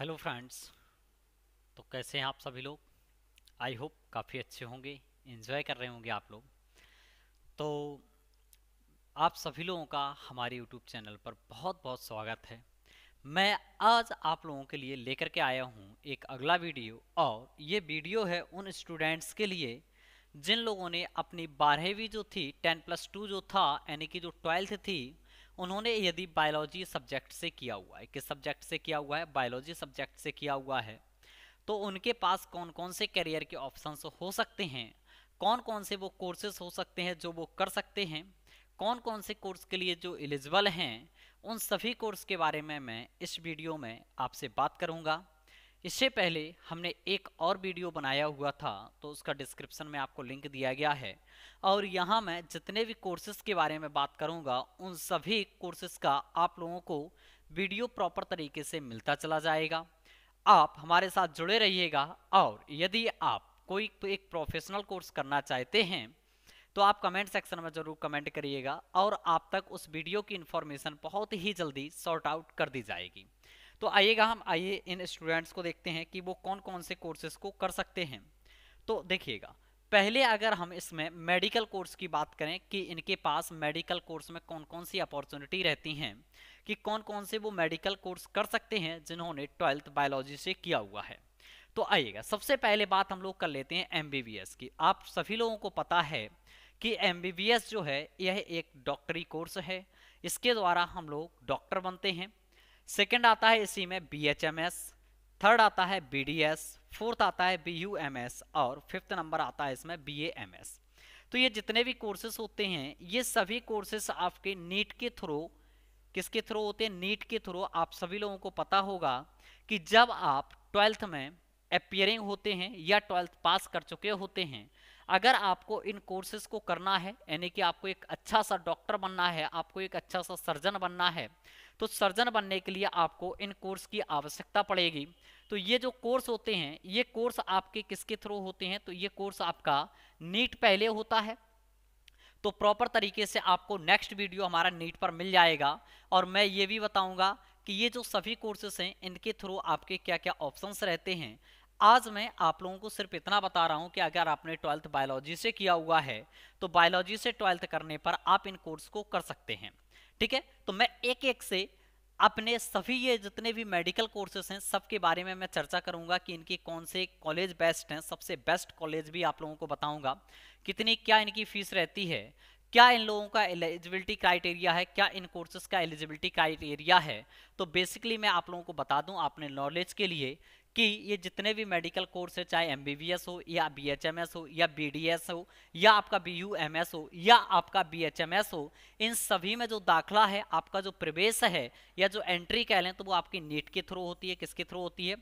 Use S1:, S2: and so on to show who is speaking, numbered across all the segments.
S1: hello friends तो कैसे हैं आप सभी लोग आई होप काफ़ी अच्छे होंगे इन्जॉय कर रहे होंगे आप लोग तो आप सभी लोगों का हमारे यूट्यूब चैनल पर बहुत बहुत स्वागत है मैं आज आप लोगों के लिए लेकर के आया हूँ एक अगला वीडियो और ये वीडियो है उन स्टूडेंट्स के लिए जिन लोगों ने अपनी बारहवीं जो थी टेन प्लस टू जो था यानी कि जो ट्वेल्थ थी उन्होंने यदि बायोलॉजी सब्जेक्ट से किया हुआ है किस सब्जेक्ट से किया हुआ है बायोलॉजी सब्जेक्ट से किया हुआ है तो उनके पास कौन कौन से करियर के ऑप्शंस हो सकते हैं कौन कौन से वो कोर्सेज हो सकते हैं जो वो कर सकते हैं कौन कौन से कोर्स के लिए जो एलिजिबल हैं उन सभी कोर्स के बारे में मैं इस वीडियो में आपसे बात करूंगा इससे पहले हमने एक और वीडियो बनाया हुआ था तो उसका डिस्क्रिप्शन में आपको लिंक दिया गया है और यहाँ मैं जितने भी कोर्सेज के बारे में बात करूँगा उन सभी कोर्सेज का आप लोगों को वीडियो प्रॉपर तरीके से मिलता चला जाएगा आप हमारे साथ जुड़े रहिएगा और यदि आप कोई एक प्रोफेशनल कोर्स करना चाहते हैं तो आप कमेंट सेक्शन में जरूर कमेंट करिएगा और आप तक उस वीडियो की इन्फॉर्मेशन बहुत ही जल्दी सॉर्ट आउट कर दी जाएगी तो आइएगा हम आइए इन स्टूडेंट्स को देखते हैं कि वो कौन कौन से कोर्सेज को कर सकते हैं तो देखिएगा पहले अगर हम इसमें मेडिकल कोर्स की बात करें कि इनके पास मेडिकल कोर्स में कौन कौन सी अपॉर्चुनिटी रहती हैं कि कौन कौन से वो मेडिकल कोर्स कर सकते हैं जिन्होंने ट्वेल्थ बायोलॉजी से किया हुआ है तो आइएगा सबसे पहले बात हम लोग कर लेते हैं एम की आप सभी लोगों को पता है कि एम जो है यह एक डॉक्टरी कोर्स है इसके द्वारा हम लोग डॉक्टर बनते हैं सेकेंड आता है इसी में B H M S third आता है बी डी एस फोर्थ आता है बी यू एम एस और फिफ्थ नंबर आता है इसमें बी ए एम एस तो ये जितने भी कोर्सेस होते हैं ये सभी कोर्सेस आपके नीट के थ्रू किसके थ्रू होते हैं नीट के थ्रू आप सभी लोगों को पता होगा कि जब आप ट्वेल्थ में अपियरिंग होते हैं या ट्वेल्थ पास कर चुके होते हैं अगर आपको इन कोर्सेस को करना है यानी कि आपको एक अच्छा सा डॉक्टर बनना है आपको एक अच्छा सा सर्जन बनना है तो सर्जन बनने के लिए आपको इन कोर्स की आवश्यकता पड़ेगी तो ये जो कोर्स होते हैं ये कोर्स आपके किसके थ्रू होते हैं तो ये कोर्स आपका नीट पहले होता है तो प्रॉपर तरीके से आपको नेक्स्ट वीडियो हमारा नीट पर मिल जाएगा और मैं ये भी बताऊंगा कि ये जो सभी कोर्सेस हैं इनके थ्रू आपके क्या क्या ऑप्शंस रहते हैं आज मैं आप लोगों को सिर्फ इतना बता रहा हूं कि अगर आपने ट्वेल्थ बायोलॉजी से किया हुआ है तो बायोलॉजी से ट्वेल्थ करने पर आप इन कोर्स को कर सकते हैं ठीक है तो मैं एक एक से अपने सभी ये जितने भी मेडिकल कोर्सेस हैं सबके बारे में मैं चर्चा करूंगा कि इनकी कौन से कॉलेज बेस्ट हैं सबसे बेस्ट कॉलेज भी आप लोगों को बताऊंगा कितनी क्या इनकी फीस रहती है क्या इन लोगों का एलिजिबिलिटी क्राइटेरिया है क्या इन कोर्सेज का एलिजिबिलिटी क्राइटेरिया है तो बेसिकली मैं आप लोगों को बता दूं अपने नॉलेज के लिए कि ये जितने भी मेडिकल कोर्स है चाहे एम हो या बी हो या बी हो या आपका बी हो या आपका बी हो इन सभी में जो दाखला है आपका जो प्रवेश है या जो एंट्री कह लें तो वो आपकी नीट के थ्रू होती है किसके थ्रू होती है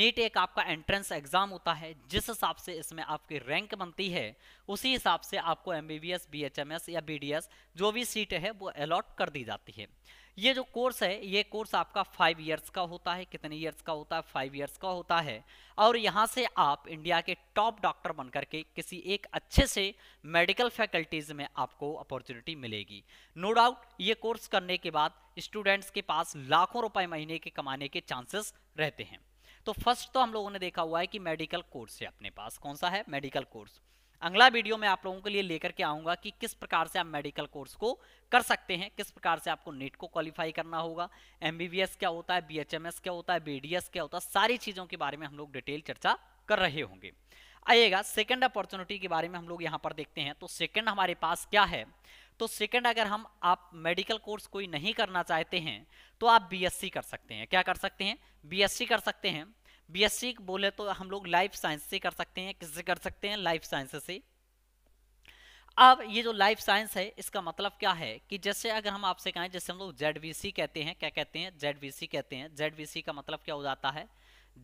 S1: नीट एक आपका एंट्रेंस एग्जाम होता है जिस हिसाब से इसमें आपकी रैंक बनती है उसी हिसाब से आपको एम बी बी या बी जो भी सीट है वो अलॉट कर दी जाती है ये जो कोर्स है ये कोर्स आपका फाइव ईयर्स का होता है कितने इयर्स का होता है फाइव ईयर्स का होता है और यहाँ से आप इंडिया के टॉप डॉक्टर बनकर के किसी एक अच्छे से मेडिकल फैकल्टीज़ में आपको अपॉर्चुनिटी मिलेगी नो डाउट ये कोर्स करने के बाद स्टूडेंट्स के पास लाखों रुपए महीने के कमाने के चांसेस रहते हैं तो फर्स्ट तो हम लोगों ने देखा हुआ है कि मेडिकल कोर्स है अपने पास कौन सा है मेडिकल कोर्स अगला वीडियो मैं आप लोगों के लिए लेकर के आऊंगा कि किस प्रकार से आप मेडिकल कोर्स को कर सकते हैं किस प्रकार से आपको नेट को क्वालिफाई करना होगा एम क्या होता है बी क्या होता है बी क्या होता है सारी चीज़ों के बारे में हम लोग डिटेल चर्चा कर रहे होंगे आइएगा सेकेंड अपॉर्चुनिटी के बारे में हम लोग यहाँ पर देखते हैं तो सेकंड हमारे पास क्या है तो सेकेंड अगर हम आप मेडिकल कोर्स कोई नहीं करना चाहते हैं तो आप बी कर सकते हैं क्या कर सकते हैं बी कर सकते हैं बीएससी बोले तो हम लोग लाइफ साइंस से कर सकते हैं किससे कर सकते हैं लाइफ साइंस से अब ये जो लाइफ साइंस है इसका मतलब क्या है कि जैसे अगर हम आपसे कहें जैसे हम लोग जेड कहते हैं क्या कहते हैं जेड कहते हैं जेड का मतलब क्या हो जाता है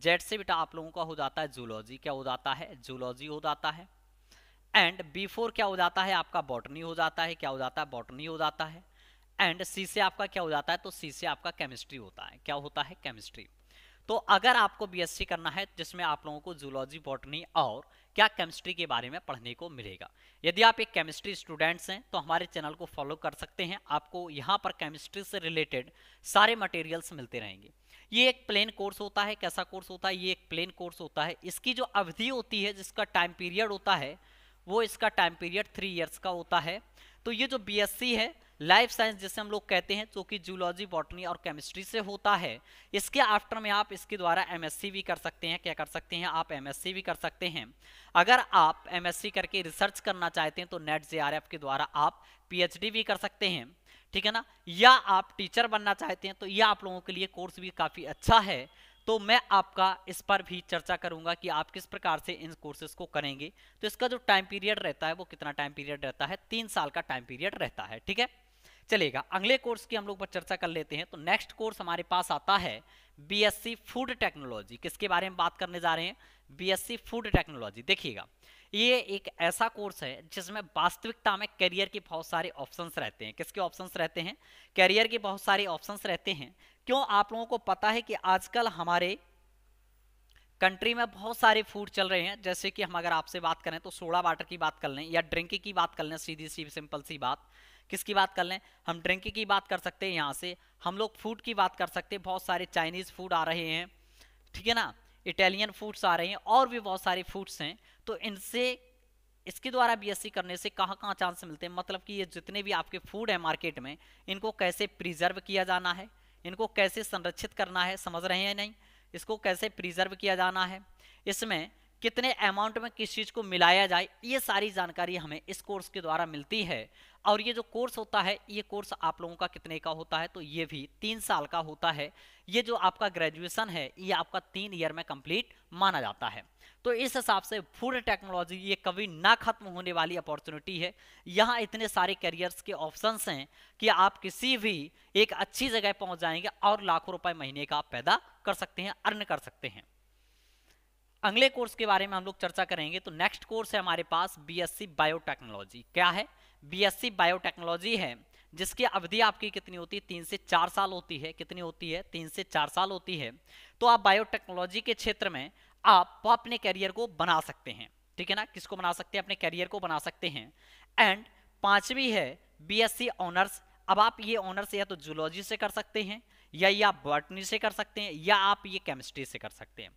S1: जेड से बेटा आप लोगों का हो जाता है जूलॉजी क्या हो जाता है जूलॉजी हो जाता है एंड बी क्या हो जाता है आपका बॉटनी हो जाता है क्या हो जाता है बॉटनी हो जाता है एंड सी से आपका क्या हो जाता है तो सी से आपका केमिस्ट्री होता है क्या होता है केमिस्ट्री तो अगर आपको बीएससी करना है जिसमें आप लोगों को जूलॉजी बॉटनी और क्या केमिस्ट्री के बारे में पढ़ने को मिलेगा यदि आप एक केमिस्ट्री स्टूडेंट्स हैं तो हमारे चैनल को फॉलो कर सकते हैं आपको यहाँ पर केमिस्ट्री से रिलेटेड सारे मटेरियल्स मिलते रहेंगे ये एक प्लेन कोर्स होता है कैसा कोर्स होता है ये एक प्लेन कोर्स होता है इसकी जो अवधि होती है जिसका टाइम पीरियड होता है वो इसका टाइम पीरियड थ्री ईयर्स का होता है तो ये जो बी है लाइफ साइंस जिसे हम लोग कहते हैं जो कि जूलॉजी बॉटनी और केमिस्ट्री से होता है इसके आफ्टर में आप इसके द्वारा एमएससी भी कर सकते हैं क्या कर सकते हैं आप एमएससी भी कर सकते हैं अगर आप एमएससी करके रिसर्च करना चाहते हैं तो नेट जे के द्वारा आप पीएचडी भी कर सकते हैं ठीक है ना या आप टीचर बनना चाहते हैं तो यह आप लोगों के लिए कोर्स भी काफ़ी अच्छा है तो मैं आपका इस पर भी चर्चा करूंगा कि आप किस प्रकार से इन कोर्सेज को करेंगे तो इसका जो टाइम पीरियड रहता है वो कितना टाइम पीरियड रहता है तीन साल का टाइम पीरियड रहता है ठीक है चलेगा अगले कोर्स की हम लोग पर चर्चा कर लेते हैं तो नेक्स्ट कोर्स हमारे पास आता है बीएससी फूड टेक्नोलॉजी किसके बारे में बात करने जा रहे हैं बीएससी फूड टेक्नोलॉजी देखिएगा ये एक ऐसा कोर्स है जिसमें वास्तविकता में करियर के बहुत सारे ऑप्शंस रहते हैं किसके ऑप्शंस रहते हैं करियर के बहुत सारे ऑप्शंस रहते हैं क्यों आप लोगों को पता है कि आजकल हमारे कंट्री में बहुत सारे फूड चल रहे हैं जैसे कि हम अगर आपसे बात करें तो सोडा वाटर की बात कर लें या ड्रिंक की बात कर लें सीधी सी सिंपल सी बात किसकी बात कर लें हम ड्रिंक की बात कर सकते हैं यहाँ से हम लोग फूड की बात कर सकते हैं बहुत सारे चाइनीज़ फूड आ रहे हैं ठीक है ना इटालियन फूड्स आ रहे हैं और भी बहुत सारे फूड्स हैं तो इनसे इसके द्वारा बीएससी करने से कहाँ कहाँ चांस मिलते हैं मतलब कि ये जितने भी आपके फूड हैं मार्केट में इनको कैसे प्रिजर्व किया जाना है इनको कैसे संरक्षित करना है समझ रहे हैं नहीं इसको कैसे प्रिजर्व किया जाना है इसमें कितने अमाउंट में किस चीज़ को मिलाया जाए ये सारी जानकारी हमें इस कोर्स के द्वारा मिलती है और ये जो कोर्स होता है ये कोर्स आप लोगों का कितने का होता है तो ये भी तीन साल का होता है ये जो आपका ग्रेजुएशन है ये आपका तीन ईयर में कंप्लीट माना जाता है तो इस हिसाब से फूड टेक्नोलॉजी ये कभी ना खत्म होने वाली अपॉर्चुनिटी है यहाँ इतने सारे करियर्स के ऑप्शंस हैं कि आप किसी भी एक अच्छी जगह पहुँच जाएंगे और लाखों रुपए महीने का आप पैदा कर सकते हैं अर्न कर सकते हैं अगले कोर्स के बारे में हम लोग चर्चा करेंगे तो नेक्स्ट कोर्स है हमारे पास बीएससी बायोटेक्नोलॉजी क्या है बीएससी बायोटेक्नोलॉजी है जिसकी अवधि आपकी कितनी होती है तीन से चार साल होती है कितनी होती है तीन से चार साल होती है तो आप बायोटेक्नोलॉजी के क्षेत्र में आप अपने करियर को बना सकते हैं ठीक है ना किसको बना सकते हैं अपने करियर को बना सकते हैं एंड पांचवी है बीएससी ऑनर्स अब आप ये ऑनर्स या तो जूलॉजी से कर सकते हैं या ये आप बॉटनी से कर सकते हैं या आप ये केमिस्ट्री से कर सकते हैं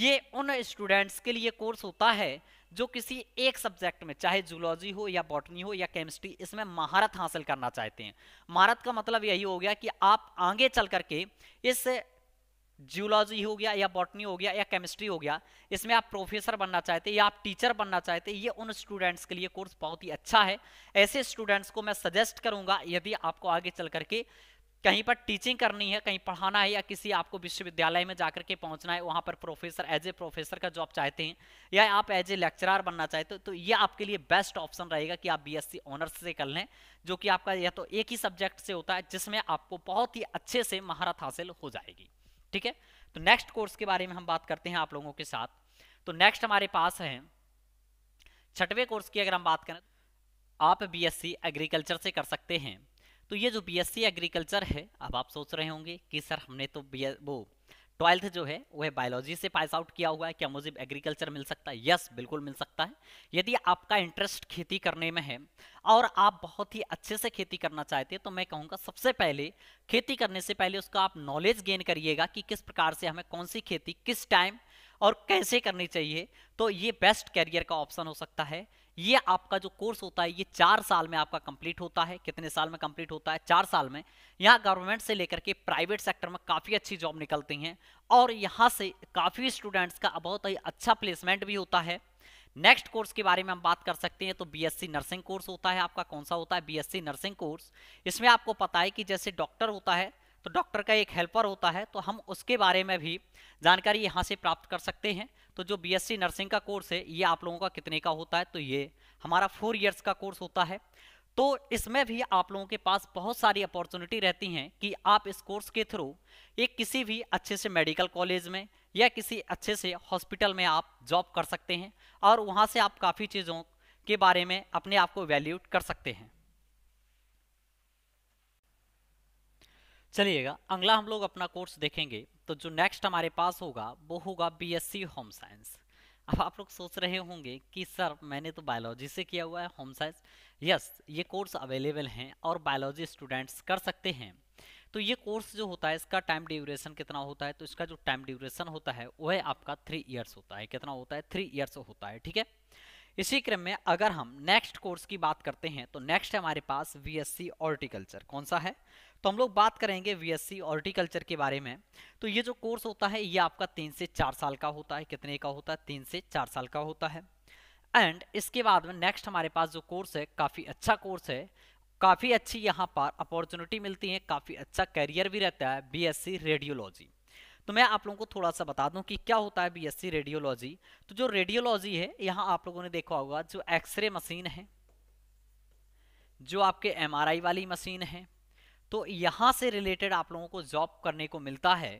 S1: ये उन स्टूडेंट्स के लिए कोर्स होता है जो किसी एक सब्जेक्ट में चाहे जूलॉजी हो या बॉटनी हो या केमिस्ट्री इसमें महारत हासिल करना चाहते हैं महारत का मतलब यही हो गया कि आप आगे चल करके इस जूलॉजी हो गया या बॉटनी हो गया या केमिस्ट्री हो गया इसमें आप प्रोफेसर बनना चाहते या आप टीचर बनना चाहते ये उन स्टूडेंट्स के लिए कोर्स बहुत ही अच्छा है ऐसे स्टूडेंट्स को मैं सजेस्ट करूंगा यदि आपको आगे चल करके कहीं पर टीचिंग करनी है कहीं पढ़ाना है या किसी आपको विश्वविद्यालय में जाकर के पहुंचना है वहां पर प्रोफेसर एज ए प्रोफेसर का जॉब चाहते हैं या आप एज ए लेक्चरर बनना चाहते हो तो ये आपके लिए बेस्ट ऑप्शन रहेगा कि आप बीएससी ऑनर्स से कर लें जो कि आपका यह तो एक ही सब्जेक्ट से होता है जिसमें आपको बहुत ही अच्छे से महारत हासिल हो जाएगी ठीक है तो नेक्स्ट कोर्स के बारे में हम बात करते हैं आप लोगों के साथ तो नेक्स्ट हमारे पास है छठवें कोर्स की अगर हम बात करें आप सी एग्रीकल्चर से कर सकते हैं तो ये जो बीएससी एग्रीकल्चर है अब आप सोच रहे होंगे कि सर हमने तो बी वो ट्वेल्थ जो है वह बायोलॉजी से पास आउट किया हुआ है क्या मुझे एग्रीकल्चर मिल सकता है यस बिल्कुल मिल सकता है यदि आपका इंटरेस्ट खेती करने में है और आप बहुत ही अच्छे से खेती करना चाहते हैं तो मैं कहूँगा सबसे पहले खेती करने से पहले उसका आप नॉलेज गेन करिएगा कि किस प्रकार से हमें कौन सी खेती किस टाइम और कैसे करनी चाहिए तो ये बेस्ट कैरियर का ऑप्शन हो सकता है ये आपका जो कोर्स होता है ये चार साल में आपका कंप्लीट होता है कितने साल में कंप्लीट होता है चार साल में यहाँ गवर्नमेंट से लेकर के प्राइवेट सेक्टर में काफ़ी अच्छी जॉब निकलती हैं और यहाँ से काफ़ी स्टूडेंट्स का बहुत ही अच्छा प्लेसमेंट भी होता है नेक्स्ट कोर्स के बारे में हम बात कर सकते हैं तो बीएससी नर्सिंग कोर्स होता है आपका कौन सा होता है बीएससी नर्सिंग कोर्स इसमें आपको पता है कि जैसे डॉक्टर होता है तो डॉक्टर का एक हेल्पर होता है तो हम उसके बारे में भी जानकारी यहाँ से प्राप्त कर सकते हैं तो जो बीएससी नर्सिंग का कोर्स है ये आप लोगों का कितने का होता है तो ये हमारा फोर ईयर्स का कोर्स होता है तो इसमें भी आप लोगों के पास बहुत सारी अपॉर्चुनिटी रहती हैं कि आप इस कोर्स के थ्रू एक किसी भी अच्छे से मेडिकल कॉलेज में या किसी अच्छे से हॉस्पिटल में आप जॉब कर सकते हैं और वहाँ से आप काफ़ी चीज़ों के बारे में अपने आप को वैल्यूट कर सकते हैं चलिएगा अगला हम लोग अपना कोर्स देखेंगे तो जो नेक्स्ट हमारे पास होगा वो होगा बीएससी होम साइंस अब आप लोग सोच रहे होंगे कि सर मैंने तो बायोलॉजी से किया हुआ है होम साइंस यस ये कोर्स अवेलेबल हैं और बायोलॉजी स्टूडेंट्स कर सकते हैं तो ये कोर्स जो होता है इसका टाइम ड्यूरेशन कितना होता है तो इसका जो टाइम ड्यूरेशन होता है वह आपका थ्री ईयर्स होता है कितना होता है थ्री ईयर्स होता है ठीक है इसी क्रम में अगर हम नेक्स्ट कोर्स की बात करते हैं तो नेक्स्ट हमारे पास बी एस कौन सा है तो हम लोग बात करेंगे वीएससी हॉर्टिकल्चर के बारे में तो ये जो कोर्स होता है ये आपका तीन से चार साल का होता है कितने का होता है तीन से चार साल का होता है एंड इसके बाद में नेक्स्ट हमारे पास जो कोर्स है काफ़ी अच्छा कोर्स है काफ़ी अच्छी यहाँ पर अपॉर्चुनिटी मिलती है काफ़ी अच्छा कैरियर भी रहता है बीएससी रेडियोलॉजी तो मैं आप लोगों को थोड़ा सा बता दूं कि क्या होता है बीएससी रेडियोलॉजी तो जो रेडियोलॉजी है यहाँ आप लोगों ने देखा होगा जो एक्सरे मशीन है जो आपके एमआरआई वाली मशीन है तो यहाँ से रिलेटेड आप लोगों को जॉब करने को मिलता है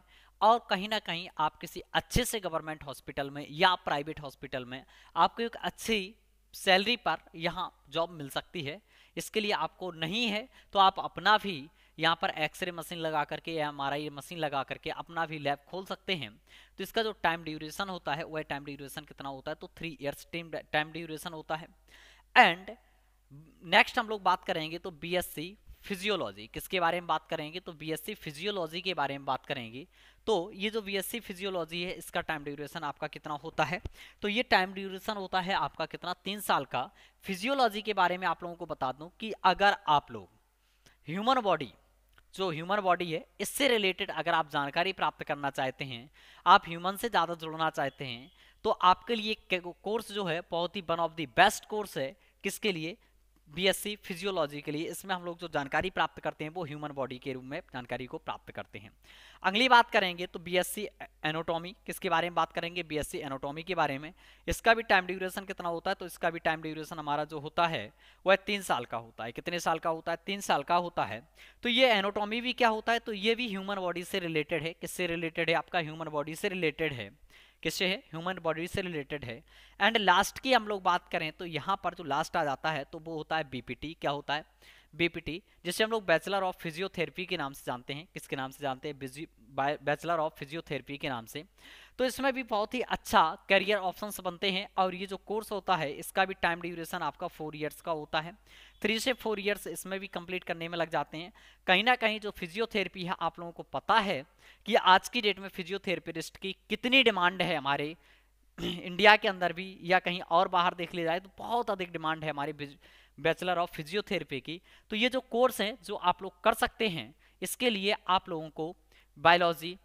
S1: और कहीं ना कहीं आप किसी अच्छे से गवर्नमेंट हॉस्पिटल में या प्राइवेट हॉस्पिटल में आपको एक अच्छी सैलरी पर यहाँ जॉब मिल सकती है इसके लिए आपको नहीं है तो आप अपना भी यहाँ पर एक्सरे मशीन लगा करके या एम मशीन लगा करके अपना भी लैब खोल सकते हैं तो इसका जो टाइम ड्यूरेशन होता है वह टाइम ड्यूरेशन कितना होता है तो थ्री ईयर्स टाइम ड्यूरेशन होता है एंड नेक्स्ट हम लोग बात करेंगे तो बी फिजियोलॉजी किसके बारे में बात करेंगे तो बीएससी फिजियोलॉजी के बारे में बात करेंगे तो ये जो बीएससी फिजियोलॉजी है इसका टाइम ड्यूरेशन आपका कितना होता है तो ये टाइम ड्यूरेशन होता है आपका कितना तीन साल का फिजियोलॉजी के बारे में आप लोगों को बता दूँ कि अगर आप लोग ह्यूमन बॉडी जो ह्यूमन बॉडी है इससे रिलेटेड अगर आप जानकारी प्राप्त करना चाहते हैं आप ह्यूमन से ज़्यादा जुड़ना चाहते हैं तो आपके लिए कोर्स जो है बहुत ही one of the best course है किसके लिए बीएससी फिजियोलॉजी के लिए इसमें हम लोग जो जानकारी प्राप्त करते हैं वो ह्यूमन बॉडी के रूप में जानकारी को प्राप्त करते हैं अगली बात करेंगे तो बीएससी एनाटॉमी किसके बारे में बात करेंगे बीएससी एनाटॉमी के बारे में इसका भी टाइम ड्यूरेशन कितना होता है तो इसका भी टाइम ड्यूरेशन हमारा जो होता है वह तीन साल का होता है कितने साल का होता है तीन साल का होता है तो ये एनोटॉमी भी क्या होता है तो ये भी ह्यूमन बॉडी से रिलेटेड है किससे रिलेटेड है आपका ह्यूमन बॉडी से रिलेटेड है किससे है ह्यूमन बॉडी से रिलेटेड है एंड लास्ट की हम लोग बात करें तो यहाँ पर जो लास्ट आ जाता है तो वो होता है बीपीटी क्या होता है बीपीटी जिसे हम लोग बैचलर ऑफ फिजियोथेरेपी के नाम से जानते हैं किसके नाम से जानते हैं बैचलर ऑफ फिजियोथेरेपी के नाम से तो इसमें भी बहुत ही अच्छा करियर ऑप्शंस बनते हैं और ये जो कोर्स होता है इसका भी टाइम ड्यूरेशन आपका फोर ईयर्स का होता है थ्री से फोर ईयर्स इसमें भी कंप्लीट करने में लग जाते हैं कहीं ना कहीं जो फिजियोथेरेपी है आप लोगों को पता है कि आज की डेट में फिजियोथेरेपिस्ट की कितनी डिमांड है हमारे इंडिया के अंदर भी या कहीं और बाहर देख लिया जाए तो बहुत अधिक डिमांड है हमारे बैचलर ऑफ फिजियोथेरेपी की तो ये जो कोर्स है जो आप लोग कर सकते हैं इसके लिए आप लोगों को बायोलॉजी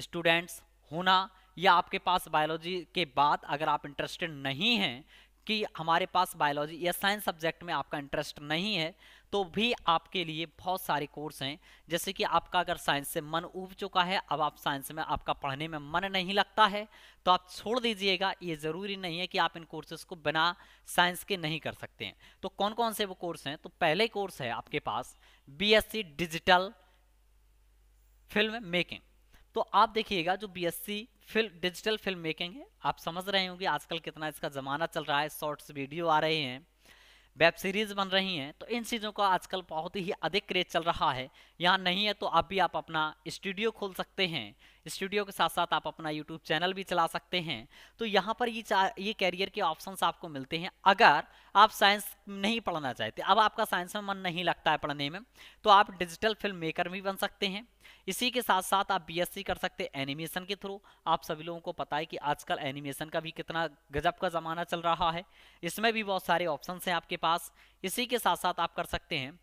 S1: स्टूडेंट्स होना या आपके पास बायोलॉजी के बाद अगर आप इंटरेस्टेड नहीं हैं कि हमारे पास बायोलॉजी या साइंस सब्जेक्ट में आपका इंटरेस्ट नहीं है तो भी आपके लिए बहुत सारे कोर्स हैं जैसे कि आपका अगर साइंस से मन उब चुका है अब आप साइंस में आपका पढ़ने में मन नहीं लगता है तो आप छोड़ दीजिएगा ये ज़रूरी नहीं है कि आप इन कोर्सेज को बिना साइंस के नहीं कर सकते हैं तो कौन कौन से वो कोर्स हैं तो पहले कोर्स है आपके पास बी डिजिटल फिल्म मेकिंग तो आप देखिएगा जो BSc film digital film making है आप समझ रहे होंगे आजकल कितना इसका ज़माना चल रहा है शॉर्ट्स वीडियो आ रहे हैं वेब सीरीज बन रही हैं तो इन चीज़ों का आजकल बहुत ही अधिक क्रेज चल रहा है यहाँ नहीं है तो आप भी आप अपना स्टूडियो खोल सकते हैं स्टूडियो के साथ साथ आप अपना यूट्यूब चैनल भी चला सकते हैं तो यहाँ पर ये ये कैरियर के ऑप्शंस आपको मिलते हैं अगर आप साइंस नहीं पढ़ना चाहते अब आपका साइंस में मन नहीं लगता है पढ़ने में तो आप डिजिटल फिल्म मेकर भी बन सकते हैं इसी के साथ साथ आप बी कर सकते हैं एनिमेशन के थ्रू आप सभी लोगों को पता है कि आजकल एनिमेशन का भी कितना गजब का ज़माना चल रहा है इसमें भी बहुत सारे ऑप्शन हैं आपके पास इसी के साथ साथ आप कर सकते हैं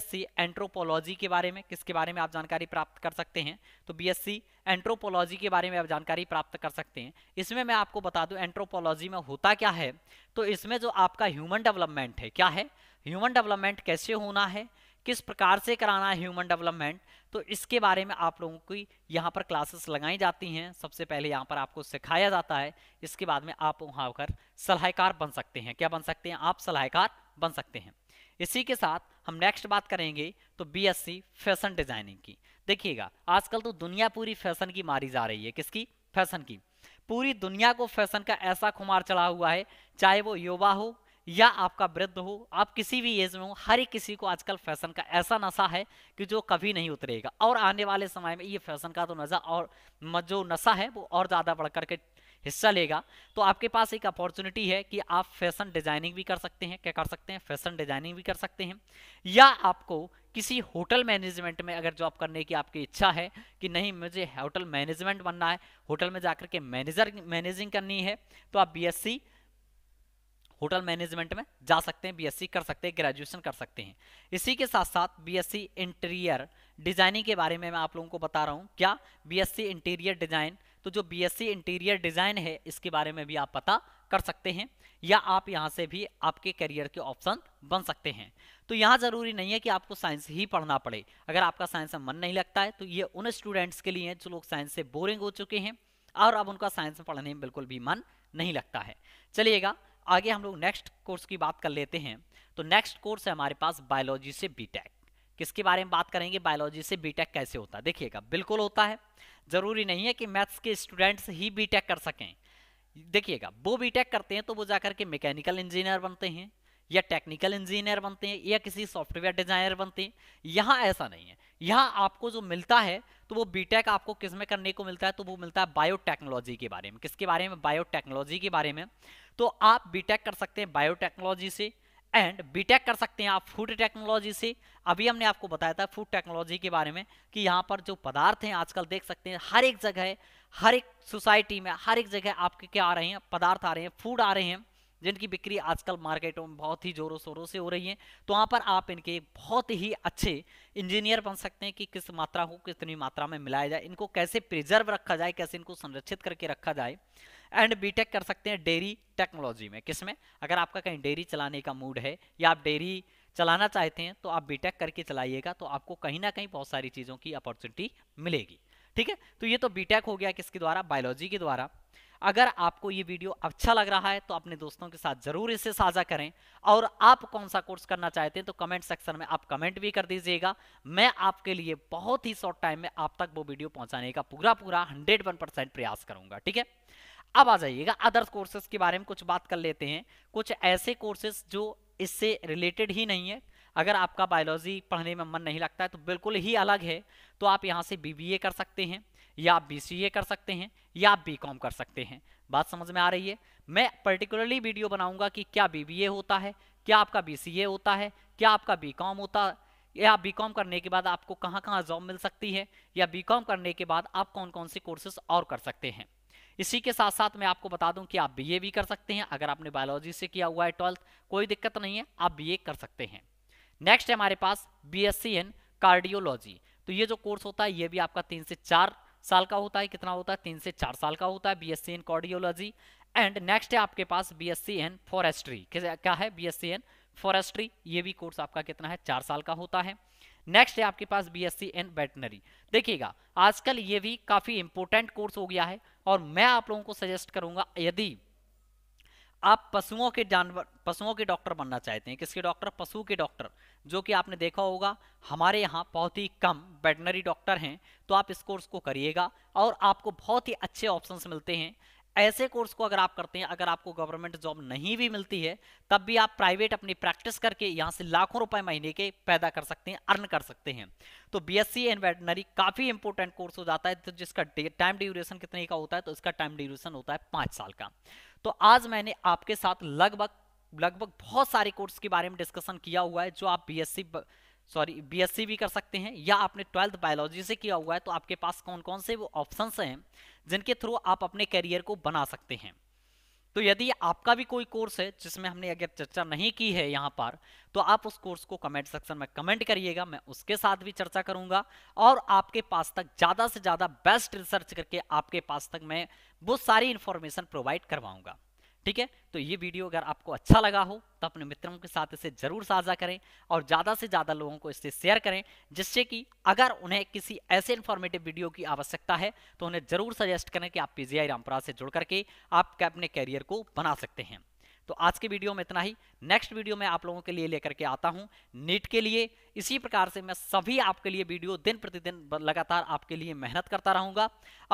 S1: सी एंट्रोपोलॉजी के बारे बारे में किसके बारे में आप जानकारी प्राप्त कर सकते हैं तो बीएससी एंट्रोपोलॉजी के बारे में आप जानकारी प्राप्त कर सकते हैं इसमें मैं आपको बता दूं एंट्रोपोलॉजी में होता क्या है तो इसमें जो आपका ह्यूमन डेवलपमेंट है क्या है ह्यूमन डेवलपमेंट कैसे होना है किस प्रकार से कराना है ह्यूमन डेवलपमेंट तो इसके बारे में आप लोगों की यहाँ पर क्लासेस लगाई जाती हैं सबसे पहले यहाँ पर आपको सिखाया जाता है इसके बाद में आप वहाँ पर सलाहकार बन सकते हैं क्या बन सकते हैं आप सलाहकार बन सकते हैं इसी के साथ हम नेक्स्ट बात करेंगे तो बीएससी फैशन डिजाइनिंग की देखिएगा आजकल तो दुनिया पूरी फैशन की मारी जा रही है किसकी फैशन की पूरी दुनिया को फैशन का ऐसा खुमार चढ़ा हुआ है चाहे वो युवा हो या आपका वृद्ध हो आप किसी भी एज में हो हर एक किसी को आजकल फैशन का ऐसा नशा है कि जो कभी नहीं उतरेगा और आने वाले समय में ये फैशन का तो नशा और जो नशा है वो और ज़्यादा बढ़ करके हिस्सा लेगा तो आपके पास एक अपॉर्चुनिटी है कि आप फैशन डिजाइनिंग भी कर सकते हैं क्या कर सकते हैं फैशन डिजाइनिंग भी कर सकते हैं या आपको किसी होटल मैनेजमेंट में अगर जॉब करने की आपकी इच्छा है कि नहीं मुझे होटल मैनेजमेंट बनना है होटल में जाकर के मैनेजर मैनेजिंग करनी है तो आप बी होटल मैनेजमेंट में जा सकते हैं बीएससी कर सकते हैं ग्रेजुएशन कर सकते हैं इसी के साथ साथ बीएससी इंटीरियर डिजाइनिंग के बारे में मैं आप लोगों को बता रहा हूँ क्या बीएससी इंटीरियर डिजाइन तो जो बीएससी इंटीरियर डिज़ाइन है इसके बारे में भी आप पता कर सकते हैं या आप यहां से भी आपके करियर के ऑप्शन बन सकते हैं तो यहां ज़रूरी नहीं है कि आपको साइंस ही पढ़ना पड़े अगर आपका साइंस में मन नहीं लगता है तो ये उन स्टूडेंट्स के लिए हैं जो लोग साइंस से बोरिंग हो चुके हैं और अब उनका साइंस में पढ़ने में बिल्कुल भी मन नहीं लगता है चलिएगा आगे हम लोग नेक्स्ट कोर्स की बात कर लेते हैं तो नेक्स्ट कोर्स है हमारे पास बायोलॉजी से बीटेक किसके बारे में बात करेंगे बायोलॉजी से बीटेक कैसे होता है देखिएगा बिल्कुल होता है ज़रूरी नहीं है कि मैथ्स के स्टूडेंट्स ही बीटेक कर सकें देखिएगा वो बीटेक करते हैं तो वो जाकर के मैकेनिकल इंजीनियर बनते हैं या टेक्निकल इंजीनियर बनते हैं या किसी सॉफ्टवेयर डिजाइनर बनते हैं यहाँ ऐसा नहीं है यहाँ आपको जो मिलता है तो वो बीटेक आपको किस में करने को मिलता है तो वो मिलता है बायोटेक्नोलॉजी के बारे में किसके बारे में बायोटेक्नोलॉजी के बारे में तो आप बीटेक कर सकते हैं बायोटेक्नोलॉजी से एंड बीटेक कर सकते हैं आप फूड टेक्नोलॉजी से अभी हमने आपको बताया था फूड टेक्नोलॉजी के बारे में कि यहाँ पर जो पदार्थ हैं आजकल देख सकते हैं हर एक जगह हर एक सोसाइटी में हर एक जगह आपके क्या आ रहे हैं पदार्थ आ रहे हैं फूड आ रहे हैं जिनकी बिक्री आजकल मार्केटों में बहुत ही जोरों शोरों से हो रही है तो वहाँ पर आप इनके बहुत ही अच्छे इंजीनियर बन सकते हैं कि किस मात्रा को कितनी मात्रा में मिलाया जाए इनको कैसे प्रिजर्व रखा जाए कैसे इनको संरक्षित करके रखा जाए एंड बीटेक कर सकते हैं डेयरी टेक्नोलॉजी में किस में अगर आपका कहीं डेयरी चलाने का मूड है या आप डेयरी चलाना चाहते हैं तो आप बीटेक करके चलाइएगा तो आपको कहीं ना कहीं बहुत सारी चीज़ों की अपॉर्चुनिटी मिलेगी ठीक है तो ये तो बीटेक हो गया किसके द्वारा बायोलॉजी के द्वारा अगर आपको ये वीडियो अच्छा लग रहा है तो अपने दोस्तों के साथ जरूर इसे साझा करें और आप कौन सा कोर्स करना चाहते हैं तो कमेंट सेक्शन में आप कमेंट भी कर दीजिएगा मैं आपके लिए बहुत ही शॉर्ट टाइम में आप तक वो वीडियो पहुंचाने का पूरा पूरा हंड्रेड प्रयास करूंगा ठीक है अब आ जाइएगा अदर्स कोर्सेज के बारे में कुछ बात कर लेते हैं कुछ ऐसे कोर्सेज जो इससे रिलेटेड ही नहीं है अगर आपका बायोलॉजी पढ़ने में मन नहीं लगता है तो बिल्कुल ही अलग है तो आप यहाँ से बीबीए कर सकते हैं या आप बी कर सकते हैं या आप बी कर सकते हैं बात समझ में आ रही है मैं पर्टिकुलरली वीडियो बनाऊंगा कि क्या बी होता है क्या आपका बी होता है क्या आपका बी होता है या बी कॉम करने के बाद आपको कहाँ कहाँ जॉब मिल सकती है या बी कॉम करने के बाद आप कौन कौन से कोर्सेज और कर सकते हैं इसी के साथ साथ मैं आपको बता दूं कि आप बीए भी कर सकते हैं अगर आपने बायोलॉजी से किया हुआ है ट्वेल्थ कोई दिक्कत नहीं है आप बीए कर सकते हैं नेक्स्ट है हमारे पास बीएससी इन कार्डियोलॉजी तो ये जो कोर्स होता है ये भी आपका तीन से चार साल का होता है कितना होता है तीन से चार साल का होता है B S C in cardiology and next है आपके पास B S C in forestry क्या है B S C in forestry ये भी कोर्स आपका कितना है चार साल का होता है नेक्स्ट है आपके पास B S C in veterinary देखिएगा आजकल ये भी काफी इंपोर्टेंट कोर्स हो गया है और मैं आप लोगों को सजेस्ट करूंगा यदि आप पशुओं के जानवर पशुओं के डॉक्टर बनना चाहते हैं किसके डॉक्टर पशु के डॉक्टर जो कि आपने देखा होगा हमारे यहाँ बहुत ही कम वेटनरी डॉक्टर हैं तो आप इस कोर्स को करिएगा और आपको बहुत ही अच्छे ऑप्शंस मिलते हैं ऐसे कोर्स को अगर आप करते हैं अगर आपको गवर्नमेंट जॉब नहीं भी मिलती है तब भी आप प्राइवेट अपनी प्रैक्टिस करके यहाँ से लाखों रुपए महीने के पैदा कर सकते हैं अर्न कर सकते हैं तो B S C and veterinary काफ़ी इंपॉर्टेंट कोर्स हो जाता है तो जिसका टाइम ड्यूरेशन कितने का होता है तो इसका टाइम ड्यूरेशन होता है पाँच साल का तो आज मैंने आपके साथ लगभग लगभग बहुत सारे कोर्स के बारे में डिस्कशन किया हुआ है जो आप बीएससी सॉरी बीएससी भी कर सकते हैं या आपने ट्वेल्थ बायोलॉजी से किया हुआ है तो आपके पास कौन कौन से वो ऑप्शन हैं जिनके थ्रू आप अपने करियर को बना सकते हैं तो यदि आपका भी कोई कोर्स है जिसमें हमने अगर चर्चा नहीं की है यहाँ पर तो आप उस कोर्स को कमेंट सेक्शन में कमेंट करिएगा मैं उसके साथ भी चर्चा करूंगा और आपके पास तक ज़्यादा से ज़्यादा बेस्ट रिसर्च करके आपके पास तक मैं वो सारी इन्फॉर्मेशन प्रोवाइड करवाऊंगा ठीक है तो ये वीडियो अगर आपको अच्छा लगा हो तो अपने मित्रों के साथ इसे जरूर साझा करें और ज़्यादा से ज़्यादा लोगों को इसे शेयर करें जिससे कि अगर उन्हें किसी ऐसे इन्फॉर्मेटिव वीडियो की आवश्यकता है तो उन्हें ज़रूर सजेस्ट करें कि आप पीजीआई रामपुरा से जुड़ करके आप अपने कैरियर को बना सकते हैं तो आज के वीडियो में इतना ही नेक्स्ट वीडियो में आप लोगों के लिए लेकर के आता हूं नीट के लिए इसी प्रकार से मैं सभी आपके लिए वीडियो दिन प्रतिदिन लगातार आपके लिए मेहनत करता रहूंगा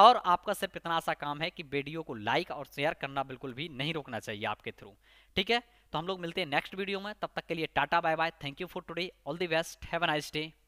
S1: और आपका सिर्फ इतना सा काम है कि वीडियो को लाइक और शेयर करना बिल्कुल भी नहीं रोकना चाहिए आपके थ्रू ठीक है तो हम लोग मिलते हैं नेक्स्ट वीडियो में तब तक के लिए tata bye bye thank you for today all the best have a nice day